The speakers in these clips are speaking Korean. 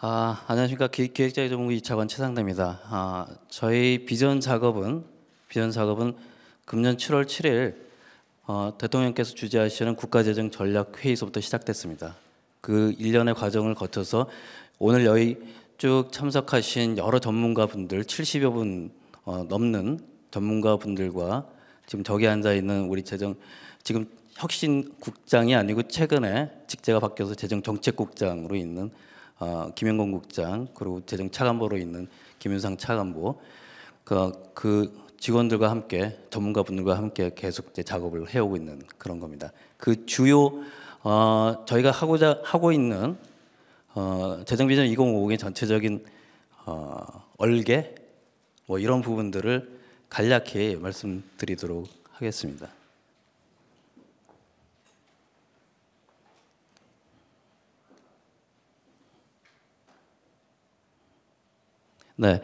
아, 안녕하십니까 기획자 전문부 2차관 최상대입니다. 아, 저희 비전 작업은 비전 작업은 금년 7월 7일 어, 대통령께서 주재하시는 국가재정 전략 회의서부터 시작됐습니다. 그 일련의 과정을 거쳐서 오늘 여기 쭉 참석하신 여러 전문가분들 70여 분 어, 넘는 전문가분들과 지금 저기 앉아 있는 우리 재정 지금 혁신국장이 아니고 최근에 직제가 바뀌어서 재정정책국장으로 있는 어, 김영건 국장 그리고 재정 차관보로 있는 김윤상 차관보 그, 그 직원들과 함께 전문가분들과 함께 계속 이제 작업을 해오고 있는 그런 겁니다. 그 주요 어, 저희가 하고자 하고 있는 어, 재정 비전 2050의 전체적인 어, 얼개 뭐 이런 부분들을 간략히 말씀드리도록 하겠습니다. 네.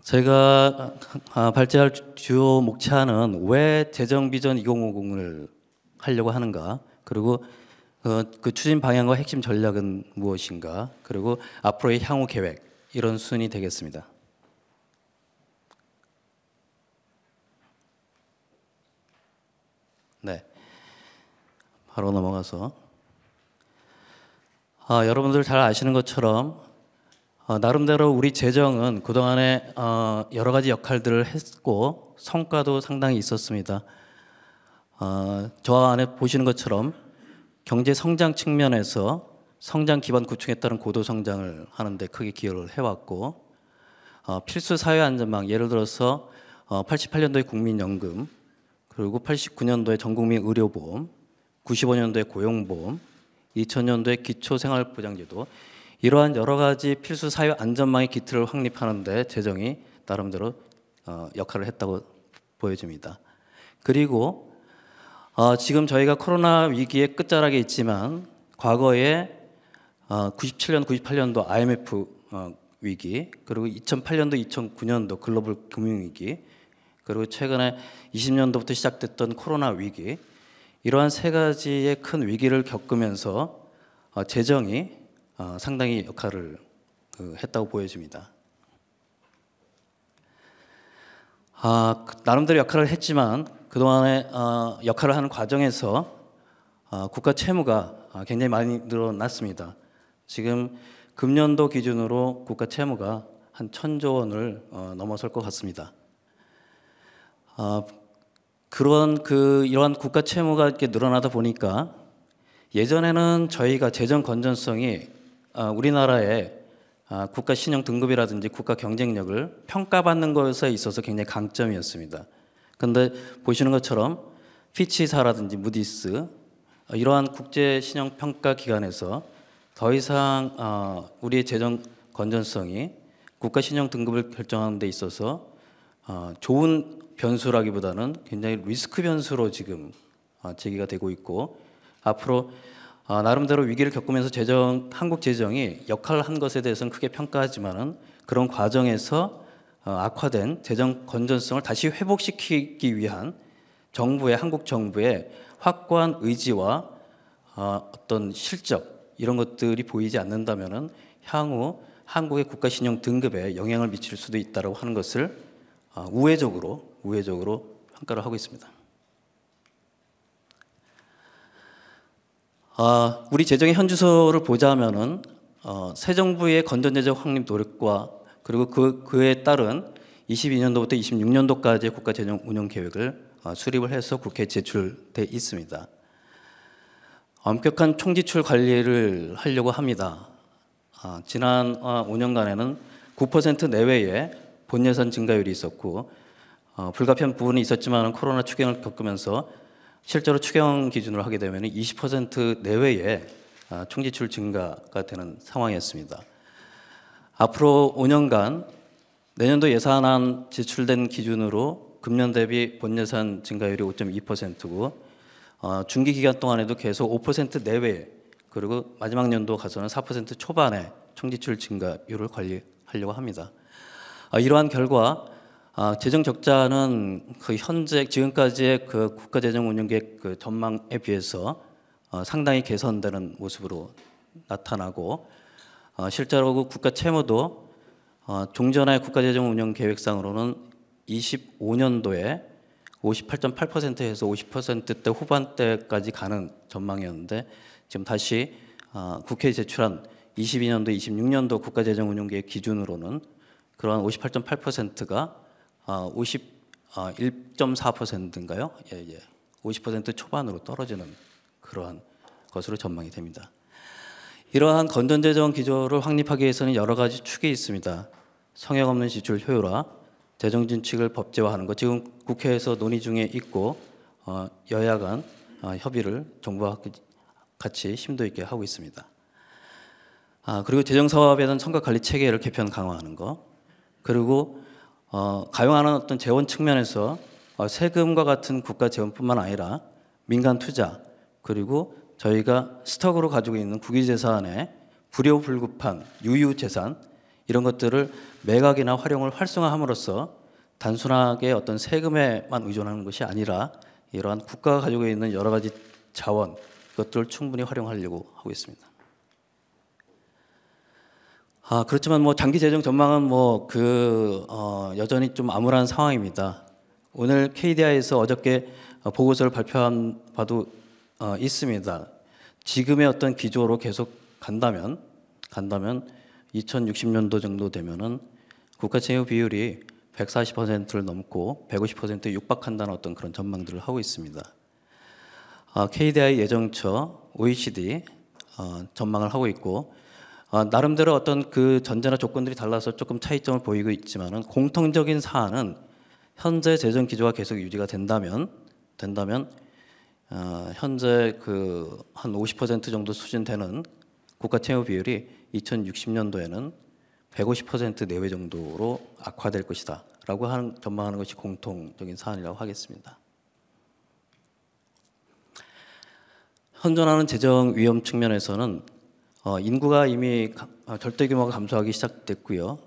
제가 아, 발제할 주요 목차는 왜 재정 비전 2050을 하려고 하는가, 그리고 어, 그 추진 방향과 핵심 전략은 무엇인가, 그리고 앞으로의 향후 계획 이런 순이 되겠습니다. 네, 바로 넘어가서 아, 여러분들 잘 아시는 것처럼 어, 나름대로 우리 재정은 그동안에 어, 여러 가지 역할들을 했고 성과도 상당히 있었습니다. 어, 저 안에 보시는 것처럼 경제 성장 측면에서 성장 기반 구축에 따른 고도 성장을 하는데 크게 기여를 해왔고 어, 필수 사회 안전망 예를 들어서 어, 88년도에 국민연금 그리고 89년도에 전국민 의료보험 95년도에 고용보험 2000년도에 기초생활보장제도 이러한 여러 가지 필수 사회 안전망의 기틀을 확립하는데 재정이 나름대로 어, 역할을 했다고 보여집니다. 그리고 어, 지금 저희가 코로나 위기의 끝자락에 있지만 과거에 97년, 98년도 IMF 위기, 그리고 2008년도, 2009년도 글로벌 금융위기, 그리고 최근에 20년도부터 시작됐던 코로나 위기, 이러한 세 가지의 큰 위기를 겪으면서 어, 재정이 어, 상당히 역할을 그, 했다고 보여집니다. 아, 그, 나름대로 역할을 했지만 그동안의 어, 역할을 하는 과정에서 어, 국가 채무가 굉장히 많이 늘어났습니다. 지금 금년도 기준으로 국가 채무가 한 천조 원을 넘어설 것 같습니다. 어, 그런 그 이러한 국가 채무가 이렇게 늘어나다 보니까 예전에는 저희가 재정 건전성이 어, 우리나라의 아, 국가 신용 등급이라든지 국가 경쟁력을 평가받는 것에 있어서 굉장히 강점이었습니다. 그런데 보시는 것처럼 피치사라든지 무디스 어, 이러한 국제 신용 평가 기관에서 더 이상 어, 우리의 재정 건전성이 국가 신용 등급을 결정하는 데 있어서 좋은 변수라기보다는 굉장히 리스크 변수로 지금 제기가 되고 있고 앞으로 아, 나름대로 위기를 겪으면서 재정 한국 재정이 역할을 한 것에 대해서는 크게 평가하지만은 그런 과정에서 어, 악화된 재정 건전성을 다시 회복시키기 위한 정부의 한국 정부의 확고한 의지와 어, 어떤 실적 이런 것들이 보이지 않는다면은 향후 한국의 국가 신용 등급에 영향을 미칠 수도 있다고 하는 것을 어, 우회적으로 우회적으로 평가를 하고 있습니다. 아, 우리 재정의 현 주소를 보자면은 어, 새 정부의 건전재정 확립 노력과 그리고 그 그에 따른 22년도부터 26년도까지의 국가 재정 운영 계획을 어, 수립을 해서 국회에 제출돼 있습니다. 엄격한 총지출 관리를 하려고 합니다. 아, 지난 아, 어, 5년간에는 9% 내외의 본 예산 증가율이 있었고 어, 불가피한 부분이 있었지만 코로나 추경을 겪으면서 실제로 추경 기준으로 하게 되면 20% 내외의 아, 총지출 증가가 되는 상황이었습니다. 앞으로 5년간 내년도 예산안 지출된 기준으로 금년 대비 본 예산 증가율이 5.2%고 어, 중기 기간 동안에도 계속 5% 내외 그리고 마지막 년도 가서는 4% 초반의 총지출 증가율을 관리하려고 합니다. 어, 이러한 결과 아, 재정 적자는 그 현재 지금까지의 그 국가 재정 운영 계획 그 전망에 비해서 어, 상당히 개선되는 모습으로 나타나고 어, 실제로 그 국가 채무도 어, 종전의 국가 재정 운영 계획상으로는 25년도에 58.8%에서 50%대 후반대까지 가는 전망이었는데 지금 다시 어, 국회에 제출한 22년도, 26년도 국가재정운영계획 기준으로는 그러한 58.8%가 51.4%인가요? 어, 어, 예, 예. 50% 초반으로 떨어지는 그러한 것으로 전망이 됩니다. 이러한 건전재정 기조를 확립하기 위해서는 여러 가지 축이 있습니다. 성역 없는 지출 효율화, 재정 진칙을 법제화하는 것 지금 국회에서 논의 중에 있고 어, 여야 간 어, 협의를 정부와 같이 심도 있게 하고 있습니다. 아, 그리고 재정 사업에 대한 청각 관리 체계를 개편 강화하는 것 그리고 어, 가용하는 어떤 재원 측면에서 어, 세금과 같은 국가 재원뿐만 아니라 민간 투자 그리고 저희가 스톡으로 가지고 있는 국유재산의 불효불급한 유유재산 이런 것들을 매각이나 활용을 활성화함으로써 단순하게 어떤 세금에만 의존하는 것이 아니라 이러한 국가가 가지고 있는 여러 가지 자원 그것들을 충분히 활용하려고 하고 있습니다. 아, 그렇지만 뭐 장기 재정 전망은 뭐그 어, 여전히 좀 암울한 상황입니다. 오늘 KDI에서 어저께 어, 보고서를 발표한 바도 어, 있습니다. 지금의 어떤 기조로 계속 간다면 간다면 2060년도 정도 되면은 국가 채무 비율이 140%를 넘고 150%에 육박한다는 어떤 그런 전망들을 하고 있습니다. 어, 아, KDI 예정처 OECD 어, 전망을 하고 있고 어, 나름대로 어떤 그 전제나 조건들이 달라서 조금 차이점을 보이고 있지만은 공통적인 사안은 현재 재정 기조가 계속 유지가 된다면 된다면 어, 현재 그 한 50% 정도 수준되는 국가 채무 비율이 2060년도에는 150% 내외 정도로 악화될 것이다라고 하는 전망하는 것이 공통적인 사안이라고 하겠습니다. 현존하는 재정 위험 측면에서는 어, 인구가 이미 어, 절대 규모가 감소하기 시작됐고요.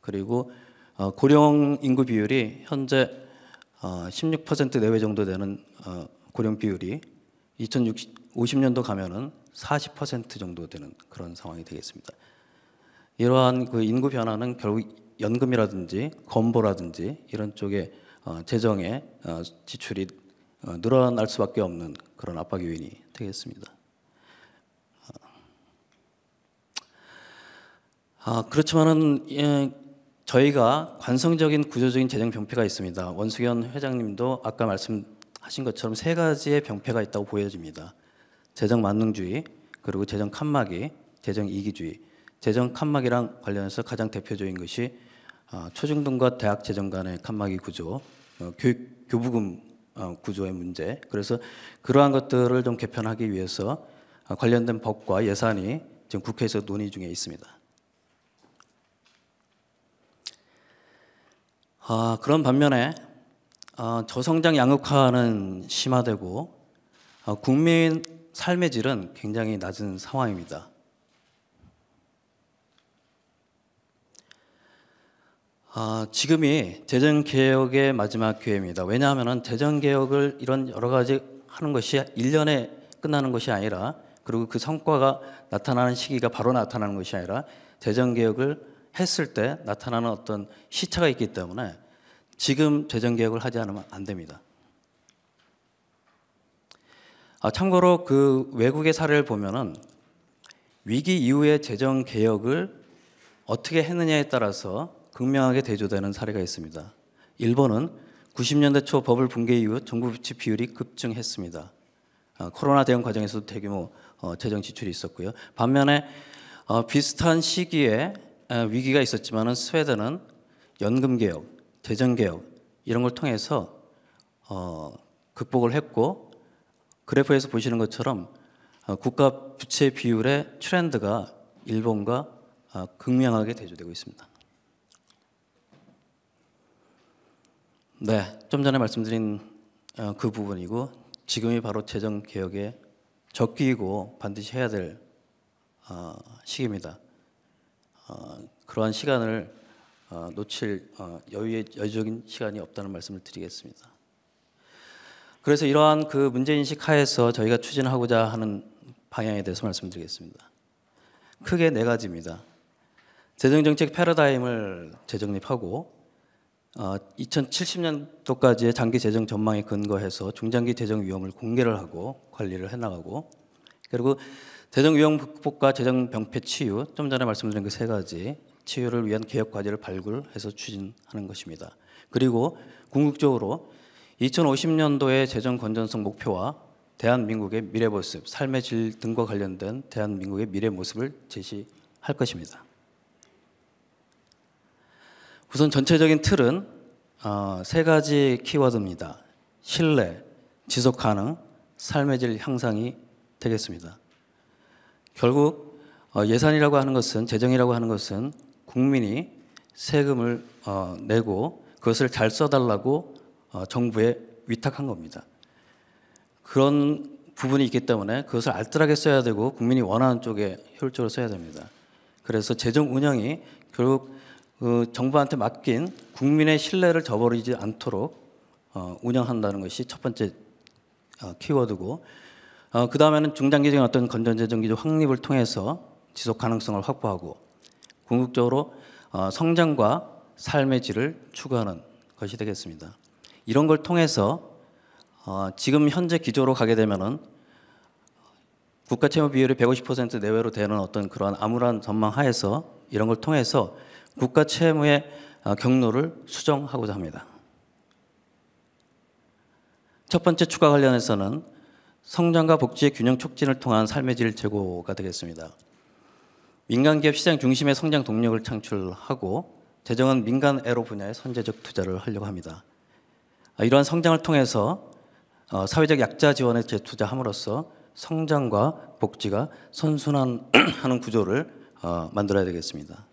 그리고 어, 고령 인구 비율이 현재 어, 16% 내외 정도 되는 어, 고령 비율이 2050년도 가면은 40% 정도 되는 그런 상황이 되겠습니다. 이러한 그 인구 변화는 결국 연금이라든지 건보라든지 이런 쪽에 어, 재정의 어, 지출이 어, 늘어날 수밖에 없는 그런 압박 요인이 되겠습니다. 아, 그렇지만은 예, 저희가 관성적인 구조적인 재정 병폐가 있습니다. 원수견 회장님도 아까 말씀하신 것처럼 세 가지의 병폐가 있다고 보여집니다. 재정 만능주의, 그리고 재정 칸막이, 재정 이기주의. 재정 칸막이랑 관련해서 가장 대표적인 것이 아, 초중등과 대학 재정 간의 칸막이 구조, 어, 교육 교부금 어, 구조의 문제. 그래서 그러한 것들을 좀 개편하기 위해서 아, 관련된 법과 예산이 지금 국회에서 논의 중에 있습니다. 아, 그런 반면에 아, 저성장 양극화는 심화되고 아, 국민 삶의 질은 굉장히 낮은 상황입니다. 아, 지금이 재정 개혁의 마지막 기회입니다. 왜냐하면 재정 개혁을 이런 여러 가지 하는 것이 1년에 끝나는 것이 아니라 그리고 그 성과가 나타나는 시기가 바로 나타나는 것이 아니라 재정 개혁을 했을 때 나타나는 어떤 시차가 있기 때문에 지금 재정 개혁을 하지 않으면 안 됩니다. 아, 참고로 그 외국의 사례를 보면은 위기 이후의 재정 개혁을 어떻게 했느냐에 따라서 극명하게 대조되는 사례가 있습니다. 일본은 90년대 초 버블 붕괴 이후 정부 부채 비율이 급증했습니다. 아, 코로나 대응 과정에서도 대규모 어, 재정 지출이 있었고요. 반면에 어, 비슷한 시기에 에, 위기가 있었지만은 스웨덴은 연금 개혁, 재정개혁 이런 걸 통해서 어, 극복을 했고 그래프에서 보시는 것처럼 어, 국가 부채 비율의 트렌드가 일본과 어, 극명하게 대조되고 있습니다. 네, 좀 전에 말씀드린 어, 그 부분이고 지금이 바로 재정 개혁의 적기이고 반드시 해야 될 어, 시기입니다. 어, 그러한 시간을 어, 놓칠 어, 여유의 여유적인 시간이 없다는 말씀을 드리겠습니다. 그래서 이러한 그 문제 인식 하에서 저희가 추진하고자 하는 방향에 대해서 말씀드리겠습니다. 크게 네 가지입니다. 재정정책 패러다임을 재정립하고 2070년도까지의 어, 장기 재정 전망에 근거해서 중장기 재정 위험을 공개를 하고 관리를 해나가고 그리고 재정 위험 극복과 재정 병폐 치유 좀 전에 말씀드린 그 세 가지 치유를 위한 개혁 과제를 발굴해서 추진하는 것입니다. 그리고 궁극적으로 2050년도의 재정 건전성 목표와 대한민국의 미래 모습, 삶의 질 등과 관련된 대한민국의 미래 모습을 제시할 것입니다. 우선 전체적인 틀은 어, 세 가지 키워드입니다. 신뢰, 지속 가능, 삶의 질 향상이 되겠습니다. 결국 어, 예산이라고 하는 것은 재정이라고 하는 것은 국민이 세금을 어, 내고 그것을 잘 써달라고 어, 정부에 위탁한 겁니다. 그런 부분이 있기 때문에 그것을 알뜰하게 써야 되고 국민이 원하는 쪽에 효율적으로 써야 됩니다. 그래서 재정 운영이 결국 그 정부한테 맡긴 국민의 신뢰를 저버리지 않도록 어, 운영한다는 것이 첫 번째 어, 키워드고 어, 그 다음에는 중장기적인 어떤 건전재정기조 확립을 통해서 지속 가능성을 확보하고 궁극적으로 어, 성장과 삶의 질을 추구하는 것이 되겠습니다. 이런 걸 통해서 어, 지금 현재 기조로 가게 되면은 국가 채무 비율이 150% 내외로 되는 어떤 그러한 암울한 전망 하에서 이런 걸 통해서 국가 채무의 어, 경로를 수정하고자 합니다. 첫 번째 추가 관련해서는 성장과 복지의 균형 촉진을 통한 삶의 질 제고가 되겠습니다. 민간 기업 시장 중심의 성장 동력을 창출하고 재정은 민간 애로 분야에 선제적 투자를 하려고 합니다. 아, 이러한 성장을 통해서 어, 사회적 약자 지원에 재투자함으로써 성장과 복지가 선순환하는 구조를 어, 만들어야 되겠습니다.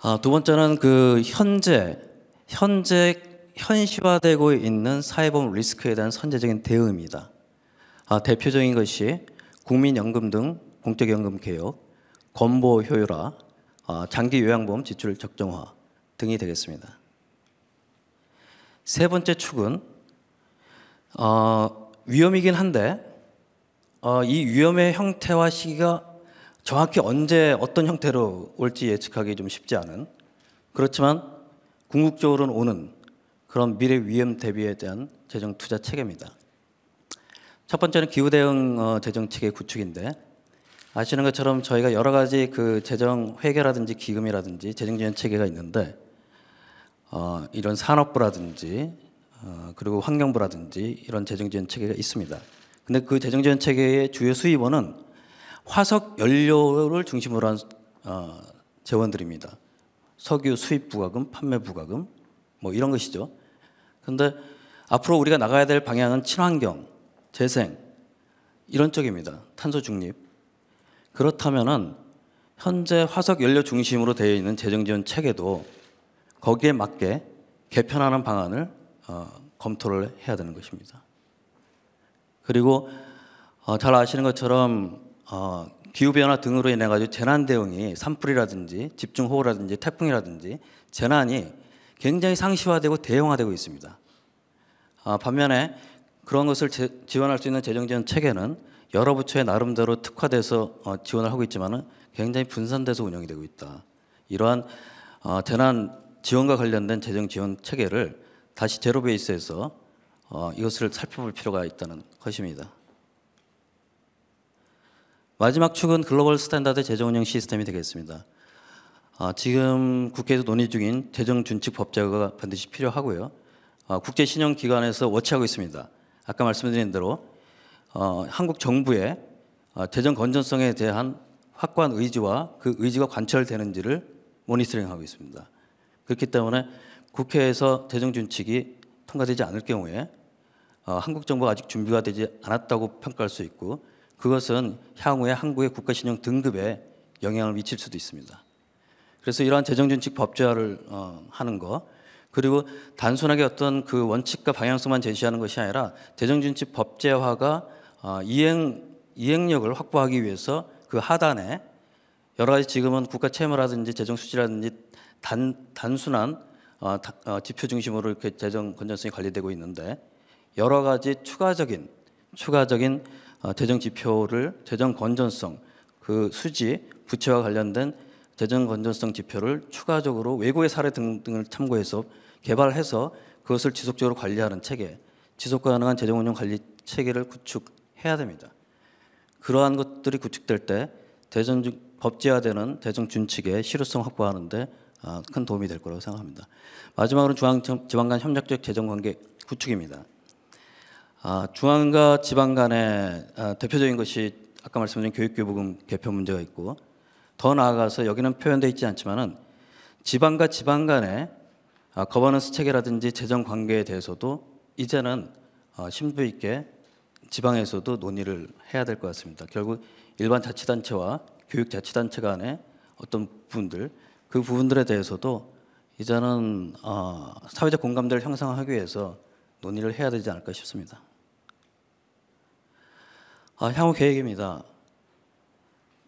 아, 두 번째는 그 현재 현재 현시화되고 있는 사회보험 리스크에 대한 선제적인 대응입니다. 아, 대표적인 것이 국민연금 등 공적연금 개혁, 건보 효율화, 어, 장기 요양보험 지출 적정화 등이 되겠습니다. 세 번째 축은 어, 위험이긴 한데 어, 이 위험의 형태와 시기가 정확히 언제 어떤 형태로 올지 예측하기 좀 쉽지 않은 그렇지만 궁극적으로는 오는 그런 미래 위험 대비에 대한 재정 투자 체계입니다. 첫 번째는 기후 대응 어, 재정 체계 구축인데 아시는 것처럼 저희가 여러 가지 그 재정 회계라든지 기금이라든지 재정 지원 체계가 있는데 어, 이런 산업부라든지 어, 그리고 환경부라든지 이런 재정 지원 체계가 있습니다. 근데 그 재정 지원 체계의 주요 수입원은 화석 연료를 중심으로 한 어, 재원들입니다. 석유 수입 부과금, 판매 부과금 뭐 이런 것이죠. 그런데 앞으로 우리가 나가야 될 방향은 친환경 재생 이런 쪽입니다. 탄소 중립. 그렇다면은 현재 화석 연료 중심으로 되어 있는 재정 지원 체계도 거기에 맞게 개편하는 방안을 어, 검토를 해야 되는 것입니다. 그리고 어, 잘 아시는 것처럼 어, 기후 변화 등으로 인해 가지고 재난 대응이 산불이라든지 집중 호우라든지 태풍이라든지 재난이 굉장히 상시화되고 대형화되고 있습니다. 아, 반면에 그런 것을 지원할 수 있는 재정지원 체계는 여러 부처에 나름대로 특화돼서 어, 지원을 하고 있지만은 굉장히 분산돼서 운영이 되고 있다. 이러한 재난 어, 지원과 관련된 재정 지원 체계를 다시 제로 베이스에서 어, 이것을 살펴볼 필요가 있다는 것입니다. 마지막 축은 글로벌 스탠다드 재정 운영 시스템이 되겠습니다. 지금 국회에서 논의 중인 재정 준칙 법제가 반드시 필요하고요. 국제 신용 기관에서 워치하고 있습니다. 아까 말씀드린 대로 어, 한국 정부의 재정 어, 건전성에 대한 확고한 의지와 그 의지가 관철되는지를 모니터링하고 있습니다. 그렇기 때문에 국회에서 재정준칙이 통과되지 않을 경우에 어, 한국 정부가 아직 준비가 되지 않았다고 평가할 수 있고 그것은 향후에 한국의 국가신용 등급에 영향을 미칠 수도 있습니다. 그래서 이러한 재정준칙 법제화를 어, 하는 거 그리고 단순하게 어떤 그 원칙과 방향성만 제시하는 것이 아니라 재정준칙 법제화가 어, 이행 이행력을 확보하기 위해서 그 하단에 여러 가지 지금은 국가 채무라든지 재정 수지라든지 단 단순한 어, 다, 어, 지표 중심으로 이렇게 재정 건전성이 관리되고 있는데 여러 가지 추가적인 추가적인 어, 재정 지표를 재정 건전성 그 수지 부채와 관련된 재정 건전성 지표를 추가적으로 외국의 사례 등을 참고해서 개발해서 그것을 지속적으로 관리하는 체계, 지속 가능한 재정 운영 관리 체계를 구축해야 됩니다. 그러한 것들이 구축될 때 대전 법제화되는 대정 준칙의 실효성 확보하는데 아, 큰 도움이 될 거라고 생각합니다. 마지막으로 중앙 지방간 협력적 재정 관계 구축입니다. 아, 중앙과 지방 간의 아, 대표적인 것이 아까 말씀드린 교육교부금 개편 문제가 있고 더 나아가서 여기는 표현되어 있지 않지만은 지방과 지방 간의 아, 거버넌스 체계라든지 재정 관계에 대해서도 이제는 어, 심도 있게 지방에서도 논의를 해야 될 것 같습니다. 결국 일반 자치단체와 교육자치단체 간의 어떤 부분들 그 부분들에 대해서도 이제는 어, 사회적 공감대를 형성하기 위해서 논의를 해야 되지 않을까 싶습니다. 아, 향후 계획입니다.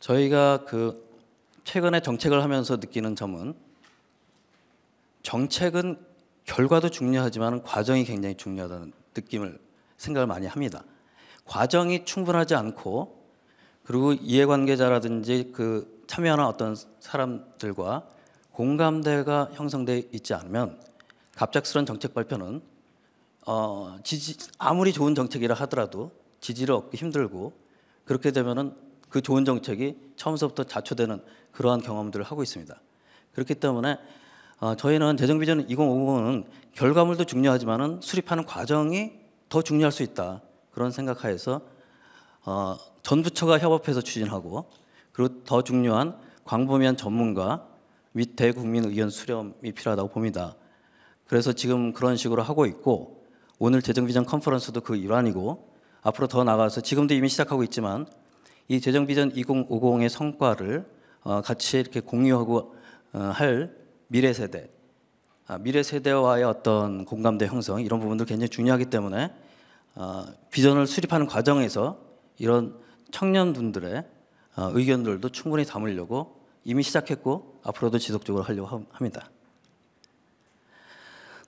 저희가 그 최근에 정책을 하면서 느끼는 점은 정책은 결과도 중요하지만 과정이 굉장히 중요하다는 느낌을 생각을 많이 합니다. 과정이 충분하지 않고 그리고 이해관계자라든지 그 참여하는 어떤 사람들과 공감대가 형성돼 있지 않으면 갑작스런 정책 발표는 어, 지지, 아무리 좋은 정책이라 하더라도 지지를 얻기 힘들고 그렇게 되면그 좋은 정책이 처음부터 자초되는 그러한 경험들을 하고 있습니다. 그렇기 때문에 어, 저희는 재정비전 2050은 결과물도 중요하지만 수립하는 과정이 더 중요할 수 있다 그런 생각하에서 어, 전 부처가 협업해서 추진하고 그리고 더 중요한 광범위한 전문가 및 대국민 의견 수렴이 필요하다고 봅니다. 그래서 지금 그런 식으로 하고 있고 오늘 재정비전 컨퍼런스도 그 일환이고 앞으로 더 나가서 지금도 이미 시작하고 있지만 이 재정비전 2050의 성과를 어, 같이 이렇게 공유하고 어, 할 미래 세대, 아, 미래 세대와의 어떤 공감대 형성 이런 부분들 굉장히 중요하기 때문에 어, 비전을 수립하는 과정에서 이런 청년분들의 의견들도 충분히 담으려고 이미 시작했고 앞으로도 지속적으로 하려고 합니다.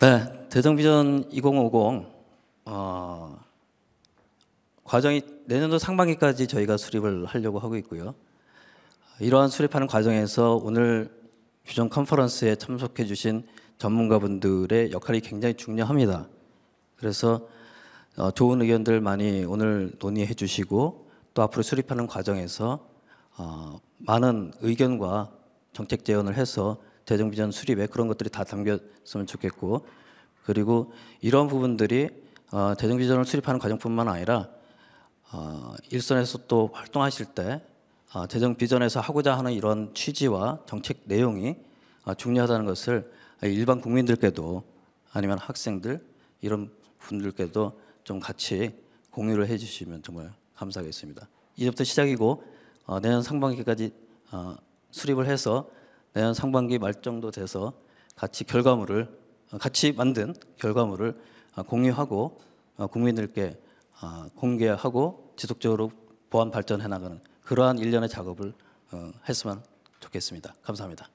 네, 대정비전 2050 어, 과정이 내년도 상반기까지 저희가 수립을 하려고 하고 있고요. 이러한 수립하는 과정에서 오늘 규정 컨퍼런스에 참석해 주신 전문가분들의 역할이 굉장히 중요합니다. 그래서 어, 좋은 의견들 많이 오늘 논의해 주시고 또 앞으로 수립하는 과정에서 어, 많은 의견과 정책 제언을 해서 대정비전 수립에 그런 것들이 다 담겼으면 좋겠고 그리고 이런 부분들이 어, 대정비전을 수립하는 과정뿐만 아니라 일선에서 또 활동하실 때 아, 재정 비전에서 하고자 하는 이런 취지와 정책 내용이 아, 중요하다는 것을 일반 국민들께도 아니면 학생들 이런 분들께도 좀 같이 공유를 해주시면 정말 감사하겠습니다. 이제부터 시작이고 어, 내년 상반기까지 어, 수립을 해서 내년 상반기 말 정도 돼서 같이 결과물을 어, 같이 만든 결과물을 공유하고 국민들께 아, 공개하고 지속적으로 보완 발전해 나가는 그러한 일련의 작업을 어, 했으면 좋겠습니다. 감사합니다.